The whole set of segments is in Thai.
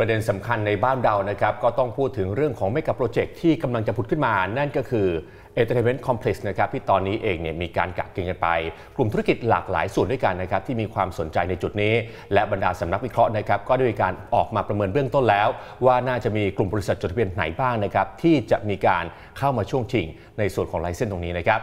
ประเด็นสำคัญในบ้านเรานะครับ ก็ต้องพูดถึงเรื่องของเมกะโปรเจกต์ที่กำลังจะผุดขึ้นมา นั่นก็คือเอเจนต์เมนต์คอมเพล็กซ์นะครับที่ตอนนี้เองเนี่ยมีการกักเก็งกันไป กลุ่มธุรกิจหลากหลายส่วนด้วยกันนะครับที่มีความสนใจในจุดนี้ และบรรดาสำนักวิเคราะห์นะครับก็ได้มีการออกมาประเมินเบื้องต้นแล้ว ว่าน่าจะมีกลุ่มบริษัทจดทะเบียนไหนบ้างนะครับที่จะมีการเข้ามาช่วงชิงในส่วนของไลเส้นตรงนี้นะครับ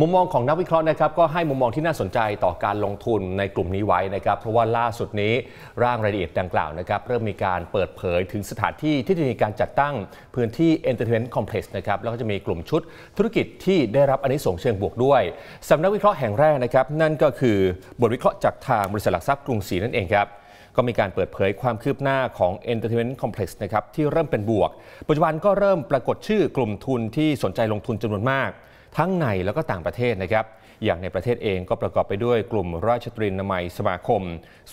มุมมองของนักวิเคราะห์นะครับก็ให้มุมมองที่น่าสนใจต่อการลงทุนในกลุ่มนี้ไว้นะครับ เพราะว่าล่าสุดนี้ร่างรายละเอียดดังกล่าวนะครับเริ่มมีการเปิดเผยถึงสถานที่ที่จะมีการจัดตั้งพื้นที่ Entertainment Complex นะครับแล้วก็จะมีกลุ่มชุดธุธุรกิจที่ได้รับอันนี้ส่งเชิงบวกด้วยสำนักวิเคราะห์แห่งแรกนะครับ นั่นก็คือบทวิเคราะห์จากทางบริษัทหลักทรัพย์กรุงศรีนั่นเองครับ ก็มีการเปิดเผยความคืบหน้าของ Entertainment Complex นะครับที่เริ่มเป็นบวก ปัจจุบันก็เริ่มปรากฏชื่อกลุ่มทุนที่สนใจลงทุนจำนวนมาก ทั้งในแล้วก็ต่างประเทศนะครับอย่างในประเทศเองก็ประกอบไปด้วยกลุ่มราชตรีนามัย สมาคม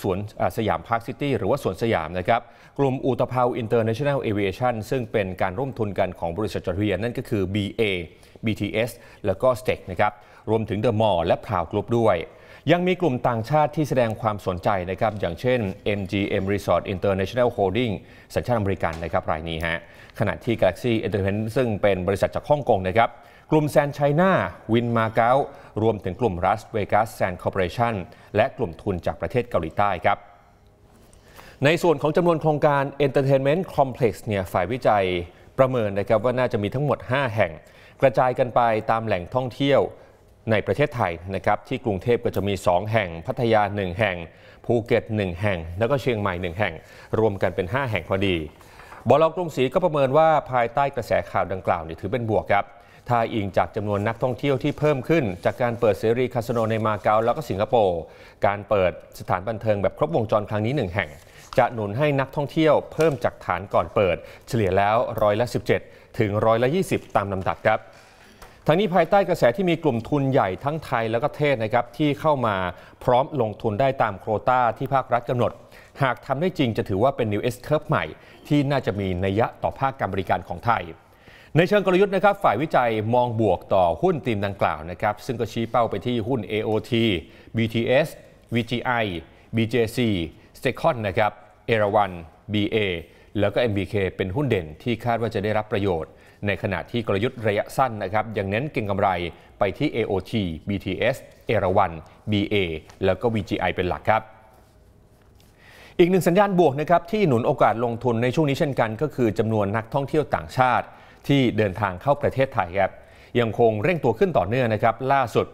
สวนสยามพาร์คซิตี้หรือว่าสวนสยามนะครับ กลุ่มอุตภาวอินเตอร์เนชั่นแนลเอเวชั่นซึ่งเป็นการร่วมทุนกันของบริษัทจดทะเบียนนั่นก็คือ BA BTS แล้วก็ STEC นะครับรวมถึงเดอะมอลล์และพราวกรุ๊ปด้วย ยังมีกลุ่มต่างชาติที่แสดงความสนใจนะครับ อย่างเช่น MGM Resort International Holding สัญชาติอเมริกันนะครับรายนี้ฮะขณะที่ Galaxy Entertainment ซึ่งเป็นบริษัทจากฮ่องกงนะครับกลุ่มแซนไชน่า วินมาเก๊ารวมถึงกลุ่มรัสเวกัสแซนคอร์ปอเรชั่น และกลุ่มทุนจากประเทศเกาหลีใต้ครับ ในส่วนของจำนวนโครงการ Entertainment Complex เนี่ยฝ่ายวิจัยประเมินนะครับว่าน่าจะมีทั้งหมด 5 แห่งกระจายกันไปตามแหล่งท่องเที่ยวในประเทศไทยนะครับ ที่กรุงเทพก็จะมี 2 แห่ง พัทยา 1 แห่งภูเก็ต 1 แห่ง แล้วก็เชียงใหม่ 1 แห่ง รวมกันเป็น 5 แห่งพอดีบอลกรุงศรีก็ประเมินว่าภายใต้กระแสข่าวดังกล่าวนี่ถือเป็นบวกครับถ้าอิงจากจำนวนนักท่องเที่ยวที่เพิ่มขึ้น จากการเปิดเสรีคาสโนในมาเก๊าแล้วก็สิงคโปร์การเปิดสถานบันเทิงแบบครบวงจรครั้งนี้หนึ่งแห่ง จะหนุนให้นักท่องเที่ยวเพิ่มจากฐานก่อนเปิด เฉลี่ยแล้วร้อยละ 17ถึงร้อยละ20ตามลำดับครับทั้งนี้ภายใต้กระแสที่มีกลุ่มทุนใหญ่ทั้งไทยและก็เทศนะครับ ที่เข้ามาพร้อมลงทุนได้ตามโครต้าที่ภาครัฐกำหนดหากทำได้จริงจะถือว่าเป็น New S Curve ใหม่ที่น่าจะมีนัยยะต่อภาคการบริการของไทยในเชิงกลยุทธ์นะครับฝ่ายวิจัยมองบวกต่อหุ้นธีมดังกล่าวนะครับซึ่งก็ชี้เป้าไปที่หุ้น AOT BTS VGI BJC s t e c o n นะครับเอราวัน BA แล้วก็ MBK เป็นหุ้นเด่นที่คาดว่าจะได้รับประโยชน์ในขณะที่กลยุทธ์ระยะสั้นนะครับยังเน้นเก็งกำไรไปที่ AOT BTS เอราวัน BA แล้วก็ VGI เป็นหลักครับ อีกหนึ่งสัญญาณบวกนะครับที่หนุนโอกาสลงทุนในช่วงนี้เช่นกัน ก็คือจำนวนนักท่องเที่ยวต่างชาติที่เดินทางเข้าประเทศไทยครับยังคงเร่งตัวขึ้นต่อเนื่องนะครับล่าสุด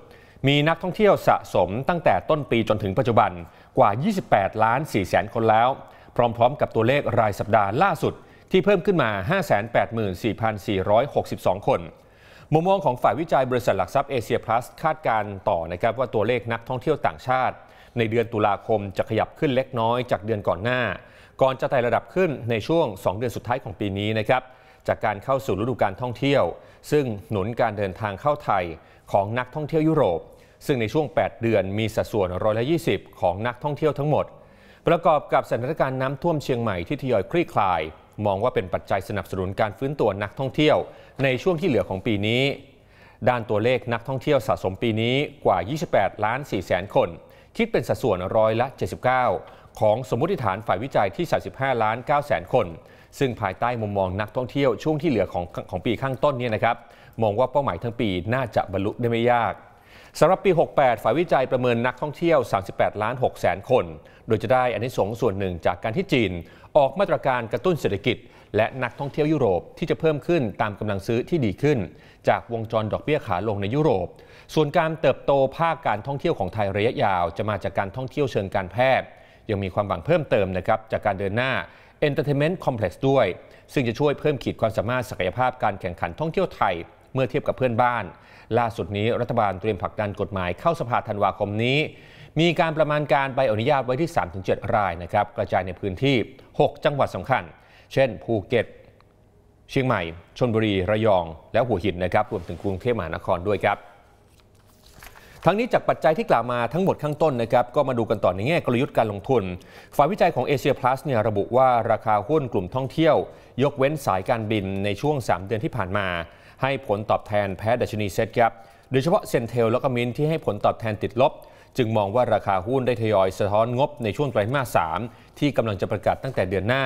มีนักท่องเที่ยวสะสมตั้งแต่ต้นปีจนถึงปัจจุบันกว่า 28 ล้าน4แสนคนแล้ว พร้อมๆ กับตัวเลขรายสัปดาห์ล่าสุด ที่เพิ่มขึ้นมา 584,462 คนมุมมองของฝ่ายวิจัยบริษัทหลักทรัพย์เอเชียพลัส คาดการต่อนะครับว่าตัวเลขนักท่องเที่ยวต่างชาติ ในเดือนตุลาคมจะขยับขึ้นเล็กน้อยจากเดือนก่อนหน้า ก่อนจะไต่ระดับขึ้นในช่วง2เดือนสุดท้ายของปีนี้นะครับจากการเข้าสู่ฤดูการท่องเที่ยว ซึ่งหนุนการเดินทางเข้าไทยของนักท่องเที่ยวยุโรป ซึ่งในช่วง 8 เดือนมีสัดส่วนร้อยละ 20 ของนักท่องเที่ยวทั้งหมด ประกอบกับสถานการณ์น้ำท่วมเชียงใหม่ที่ทยอยคลี่คลาย มองว่าเป็นปัจจัยสนับสนุนการฟื้นตัวนักท่องเที่ยว ในช่วงที่เหลือของปีนี้ ด้านตัวเลขนักท่องเที่ยวสะสมปีนี้กว่า 28ล้าน4แสนคนคิดเป็นสัดส่วนร้อยละ79 ของสมมติฐานฝ่ายวิจัยที่35ล้าน9แสนคนซึ่งภายใต้มุมมองนักท่องเที่ยวช่วงที่เหลือของของปีข้างต้นนี้นะครับมองว่าเป้าหมายทั้งปีน่าจะบรรลุได้ไม่ยากสำหรับปี 68 ฝ่ายวิจัยประเมินนักท่องเที่ยว 38 ล้าน6แสนคน โดยจะได้อันิีสงส่วนหนึ่งจากการที่จีนออกมาตรการกระตุ้นเศรษฐกิจ และนักท่องเที่ยวยุโรปที่จะเพิ่มขึ้นตามกำลังซื้อที่ดีขึ้นจากวงจรดอกเบี้ยขาลงในยุโรป ส่วนการเติบโตภาคการท่องเที่ยวของไทยระยะยาว จะมาจากการท่องเที่ยวเชิงการแพทย์ยังมีความหวังเพิ่มเติมนะครับจากการเดินหน้าเเออนตร์เทนเมนต์คอมเพล็กซ์ด้วย ซึ่งจะช่วยเพิ่มขีดความสามารถศักยภาพการแข่งขันท่องเที่ยวไทย เมื่อเทียบกับเพื่อนบ้าน ล่าสุดนี้รัฐบาลเตรียมผลักดันกฎหมายเข้าสภาธันวาคมนี้ มีการประมาณการใบอนุญาตไว้ที่ 3-7 รายนะครับกระจายในพื้นที่ 6 จังหวัดสำคัญ เช่นภูเก็ตเชียงใหม่ ชนบุรี ระยอง และหัวหินนะครับรวมถึงกรุงเทพมหานครด้วยครับทั้งนี้จากปัจจัยที่กล่าวมาทั้งหมดข้างต้นนะครับก็มาดูกันต่อในแง่กลยุทธ์การลงทุน ฝ่ายวิจัยของเอเชียพลัสเนี่ยระบุว่าราคาหุ้นกลุ่มท่องเที่ยว ยกเว้นสายการบินในช่วง 3 เดือนที่ผ่านมาให้ผลตอบแทนแพ้ดัชนีเซ็ตครับโดยเฉพาะเซนเทลและก็มินที่ให้ผลตอบแทนติดลบ จึงมองว่าราคาหุ้นได้ทยอยสะท้อนงบในช่วงไตรมาสสที่กำลังจะประกาศตั้งแต่เดือนหน้า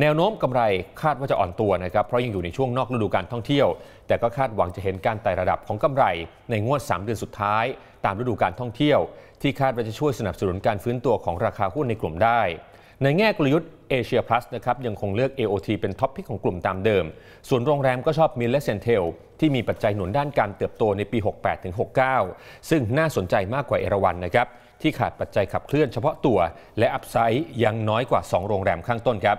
แนวโน้มกำไรคาดว่าจะอ่อนตัวนะครับเพราะยังอยู่ในช่วงนอกฤดูการท่องเที่ยว แต่ก็คาดหวังจะเห็นการไต่ระดับของกำไร ในงวด 3 เดือนสุดท้าย ตามฤดูการท่องเที่ยว ที่คาดว่าจะช่วยสนับสนุนการฟื้นตัวของราคาหุ้นในกลุ่มได้ ในแง่กลยุทธ์เอเชียพลัสนะครับยังคงเลือก AOT เป็นท็อปพิกของกลุ่มตามเดิม ส่วนโรงแรมก็ชอบมิลเลสเซนเทลที่มีปัจจัยหนุนด้านการเติบโตในปี 68-69 ซึ่งน่าสนใจมากกว่าเอราวันนะครับที่ขาดปัจจัยขับเคลื่อนเฉพาะตัว และอัพไซด์ยังน้อยกว่า2โรงแรมข้างต้นครับ